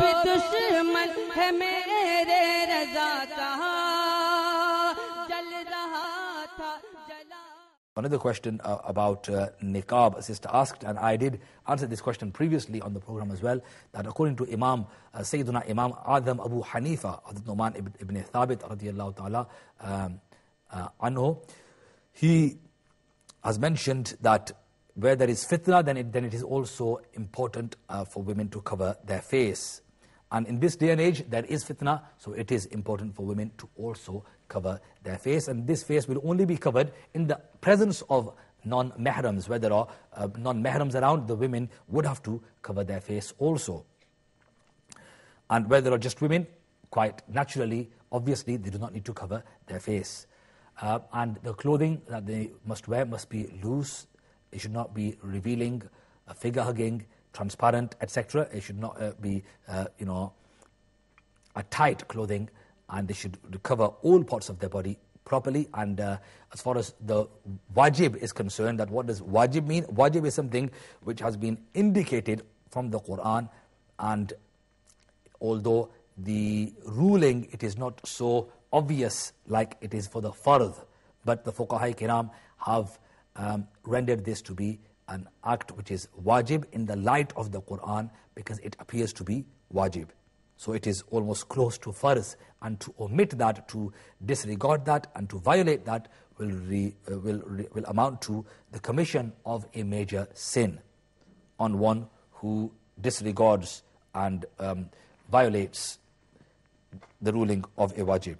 दुश्मन है मेरे रजा का जल रहा था जला Another question uh, about uh, niqab, a sister asked, and I did answer this question previously on the program as well, that according to Imam, uh, Sayyiduna Imam Adam Abu Hanifa, Hazrat Numan ibn, ibn Thabit, radiallahu ta'ala, um, uh, anhu, he has mentioned that where there is fitna, then it, then it is also important uh, for women to cover their face. And in this day and age, there is fitna, so it is important for women to also cover their face. And this face will only be covered in the presence of non-mahrams. Where there are uh, non-mahrams around, the women would have to cover their face also. And where there are just women, quite naturally, obviously, they do not need to cover their face. Uh, and the clothing that they must wear must be loose. It should not be revealing, uh, figure-hugging, transparent, etc. It should not uh, be, uh, you know, a tight clothing, and they should cover all parts of their body properly. And uh, as far as the wajib is concerned, that what does wajib mean? Wajib is something which has been indicated from the Quran, and although the ruling it is not so obvious like it is for the farz, but the fuqaha kiram have um, rendered this to be an act which is wajib in the light of the Quran because it appears to be wajib. So it is almost close to farz and to omit that, to disregard that and to violate that will, re, uh, will, re, will amount to the commission of a major sin on one who disregards and um, violates the ruling of a wajib.